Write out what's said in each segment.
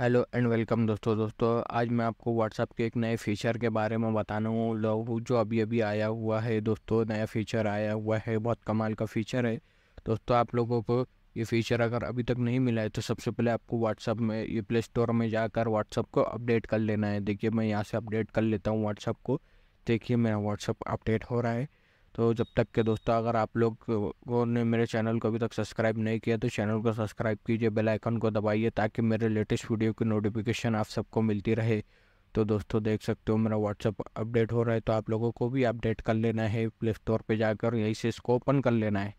hello and welcome दोस्तों दोस्तों आज मैं आपको व्हाट्सअप के एक नए फीचर के बारे में बताना हूँ लोग जो अभी अभी आया हुआ है दोस्तों नया फीचर आया हुआ है बहुत कमाल का फीचर है दोस्तों आप लोगों को ये फीचर अगर अभी तक नहीं मिला है तो सबसे पहले आपको व्हाट्सअप में ये प्ले स्टोर में जाकर व्हाट्सअप को अपडेट कर लेना है देखिए मैं यहाँ से अपडेट कर लेता हूँ व्हाट्सअप को देखिए मेरा व्हाट्सअप अपडेट हो रहा है तो जब तक के दोस्तों अगर आप लोग को ने मेरे चैनल को अभी तक सब्सक्राइब नहीं किया तो चैनल को सब्सक्राइब कीजिए बेल आइकन को दबाइए ताकि मेरे लेटेस्ट वीडियो की नोटिफिकेशन आप सबको मिलती रहे तो दोस्तों देख सकते हो मेरा व्हाट्सअप अपडेट हो रहा है तो आप लोगों को भी अपडेट कर लेना है प्ले स्टोर पर जाकर यहीं से इसको ओपन कर लेना है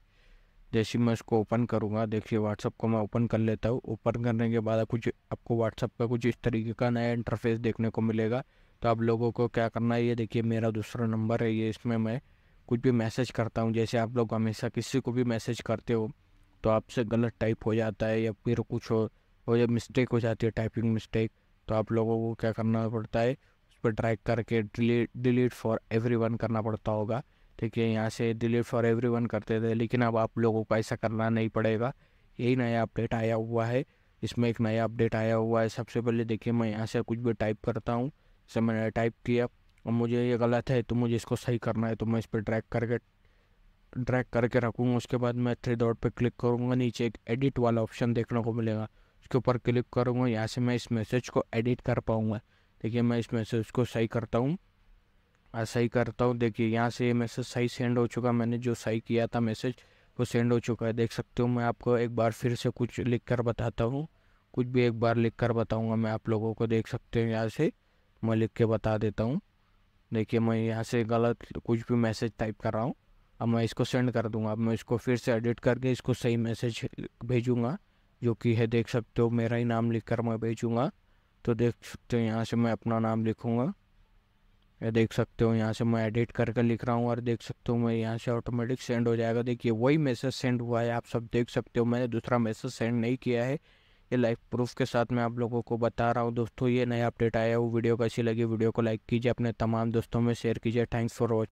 जैसे मैं इसको ओपन करूँगा देखिए व्हाट्सअप को मैं ओपन कर लेता हूँ ओपन करने के बाद कुछ आपको व्हाट्सअप का कुछ इस तरीके का नया इंटरफेस देखने को मिलेगा तो आप लोगों को क्या करना है ये देखिए मेरा दूसरा नंबर है ये इसमें मैं कुछ भी मैसेज करता हूँ जैसे आप लोग हमेशा किसी को भी मैसेज करते हो तो आपसे गलत टाइप हो जाता है या फिर कुछ हो और जब मिस्टेक हो जाती है टाइपिंग मिस्टेक तो आप लोगों को क्या करना पड़ता है उस पर ट्रैक करके delete delete for everyone करना पड़ता होगा ठीक है यहाँ से डिलीट फॉर एवरी वन करते थे लेकिन अब आप लोगों को ऐसा करना नहीं पड़ेगा यही नया अपडेट आया हुआ है इसमें एक नया अपडेट आया हुआ है सबसे पहले देखिए मैं यहाँ से कुछ भी टाइप करता हूँ जैसे मैंने टाइप किया और मुझे ये गलत है तो मुझे इसको सही करना है तो मैं इस पर ड्रैग करके ड्रैग करके रखूँगा उसके बाद मैं थ्री डॉट पे क्लिक करूँगा नीचे एक एडिट वाला ऑप्शन देखने को मिलेगा उसके ऊपर क्लिक करूँगा यहाँ से मैं इस मैसेज को एडिट कर पाऊँगा देखिए मैं इस मैसेज को सही करता हूँ और हाँ, सही करता हूँ देखिए यहाँ से ये मैसेज सही सेंड हो चुका मैंने जो सही किया था मैसेज वो सेंड हो चुका है देख सकते हो मैं आपको एक बार फिर से कुछ लिख कर बताता हूँ कुछ भी एक बार लिख कर बताऊँगा मैं आप लोगों को देख सकते हो यहाँ से मैं लिख के बता देता हूँ देखिए मैं यहाँ से गलत कुछ भी मैसेज टाइप कर रहा हूँ अब मैं इसको सेंड कर दूँगा अब मैं इसको फिर से एडिट करके इसको सही मैसेज भेजूँगा जो कि है देख सकते हो मेरा ही नाम लिख कर मैं भेजूँगा तो देख सकते हो यहाँ से मैं अपना नाम लिखूँगा या देख सकते हो यहाँ से मैं एडिट करके लिख रहा हूँ और देख सकते हो मैं यहाँ से ऑटोमेटिक सेंड हो जाएगा देखिए वही मैसेज सेंड हुआ है आप सब देख सकते हो मैंने दूसरा मैसेज सेंड नहीं किया है ये लाइफ प्रूफ के साथ मैं आप लोगों को बता रहा हूँ दोस्तों ये नया अपडेट आया है वो वीडियो कैसी लगी वीडियो को लाइक कीजिए अपने तमाम दोस्तों में शेयर कीजिए थैंक्स फॉर वॉच